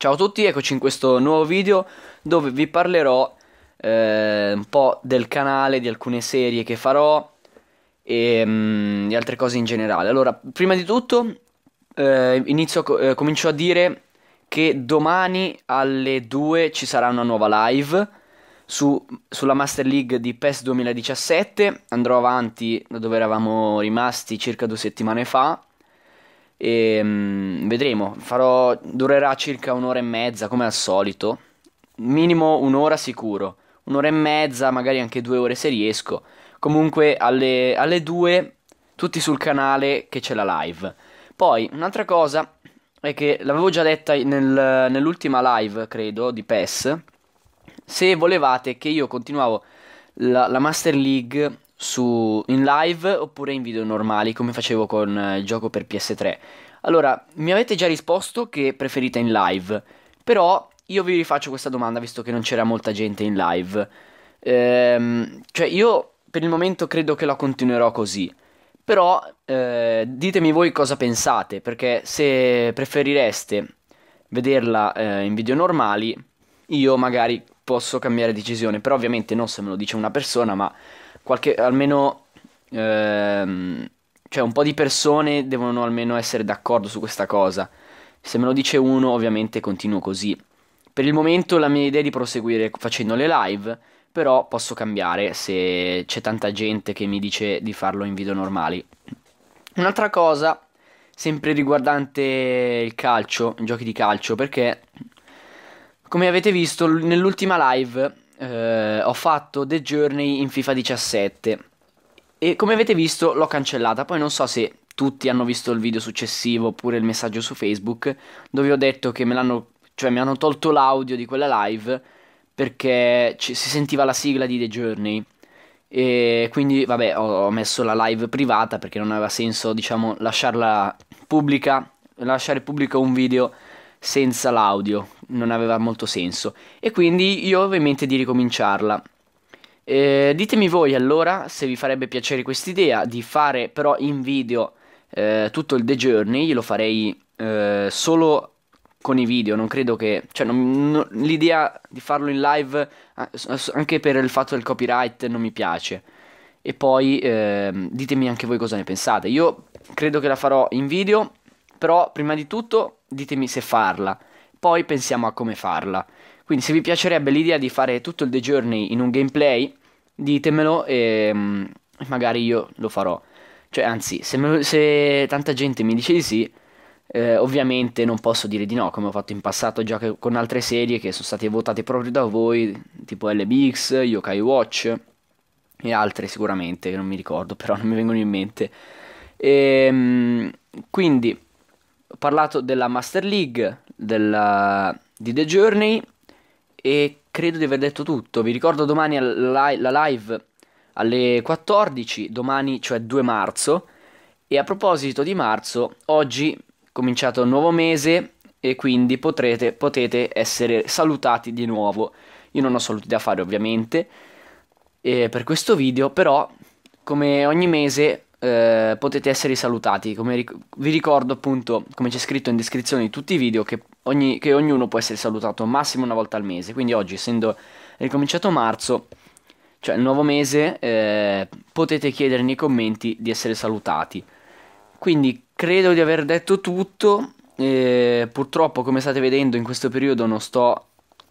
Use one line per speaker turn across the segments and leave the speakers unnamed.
Ciao a tutti, eccoci in questo nuovo video dove vi parlerò eh, un po' del canale, di alcune serie che farò e mm, di altre cose in generale. Allora, prima di tutto eh, inizio, eh, comincio a dire che domani alle 2 ci sarà una nuova live su, sulla Master League di PES 2017. Andrò avanti da dove eravamo rimasti circa due settimane fa e, ehm, mh, vedremo, farò, durerà circa un'ora e mezza come al solito, minimo un'ora sicuro, un'ora e mezza, magari anche due ore se riesco. Comunque alle, alle due tutti sul canale che c'è la live. Poi un'altra cosa è che l'avevo già detta nel, nell'ultima live, credo, di PES. Se volevate che io continuavo la, la Master League su, in live oppure in video normali come facevo con eh, il gioco per PS3. Allora, mi avete già risposto che preferite in live, però io vi rifaccio questa domanda visto che non c'era molta gente in live. Ehm, cioè io per il momento credo che la continuerò così, però eh, ditemi voi cosa pensate, perché se preferireste vederla eh, in video normali, io magari posso cambiare decisione, però ovviamente non se me lo dice una persona, ma qualche, almeno... Ehm, cioè un po' di persone devono almeno essere d'accordo su questa cosa. Se me lo dice uno, ovviamente continuo così. Per il momento la mia idea è di proseguire facendo le live, però posso cambiare se c'è tanta gente che mi dice di farlo in video normali. Un'altra cosa, sempre riguardante il calcio, i giochi di calcio, perché come avete visto nell'ultima live eh, ho fatto The Journey in FIFA 17 e come avete visto l'ho cancellata, poi non so se tutti hanno visto il video successivo oppure il messaggio su Facebook dove ho detto che me l'hanno, cioè mi hanno tolto l'audio di quella live perché ci, si sentiva la sigla di The Journey e quindi vabbè ho messo la live privata perché non aveva senso diciamo lasciarla pubblica, lasciare pubblico un video senza l'audio non aveva molto senso e quindi io avevo in mente di ricominciarla. Eh, ditemi voi allora se vi farebbe piacere questa idea di fare però in video eh, tutto il The Journey, io lo farei eh, solo con i video, non credo che... Cioè, non, non, l'idea di farlo in live anche per il fatto del copyright non mi piace. E poi ehm, ditemi anche voi cosa ne pensate. Io credo che la farò in video, però prima di tutto ditemi se farla poi pensiamo a come farla. Quindi se vi piacerebbe l'idea di fare tutto il The Journey in un gameplay, ditemelo e mm, magari io lo farò. Cioè, anzi, se, me, se tanta gente mi dice di sì, eh, ovviamente non posso dire di no, come ho fatto in passato già che, con altre serie che sono state votate proprio da voi, tipo LBX, Yokai Watch e altre sicuramente, che non mi ricordo, però non mi vengono in mente. E, ehm, quindi ho parlato della Master League, della, eh, di The Journey e credo di aver detto tutto. Vi ricordo domani la, live alle 14, domani cioè 2 marzo. E a proposito di marzo, oggi è cominciato un nuovo mese e quindi potrete, potete essere salutati di nuovo. Io non ho saluti da fare ovviamente eh, per questo video, però come ogni mese eh, potete essere salutati. Ric- vi ricordo appunto, come c'è scritto in descrizione di tutti i video, che, ogni- che ognuno può essere salutato massimo una volta al mese. Quindi oggi, essendo ricominciato marzo, cioè il nuovo mese, eh, potete chiedere nei commenti di essere salutati. Quindi credo di aver detto tutto. Eh, purtroppo, come state vedendo, in questo periodo non sto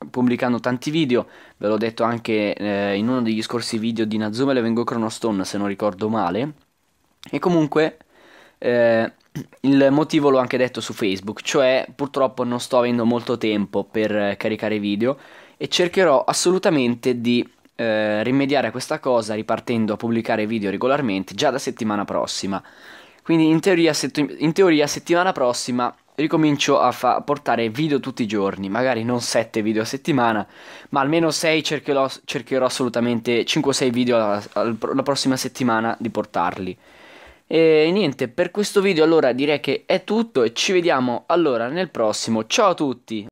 pubblicando tanti video. Ve l'ho detto anche eh, in uno degli scorsi video di Nazuma e Vengo Cronostone, se non ricordo male. E comunque eh, il motivo l'ho anche detto su Facebook, cioè purtroppo non sto avendo molto tempo per caricare video e cercherò assolutamente di eh, rimediare a questa cosa ripartendo a pubblicare video regolarmente già da settimana prossima. Quindi in teoria, settu- in teoria settimana prossima ricomincio a fa- portare video tutti i giorni, magari non 7 video a settimana, ma almeno 6 cercherò, cercherò assolutamente 5-6 video la, alla prossima settimana di portarli. E niente, per questo video allora direi che è tutto e ci vediamo allora nel prossimo. Ciao a tutti!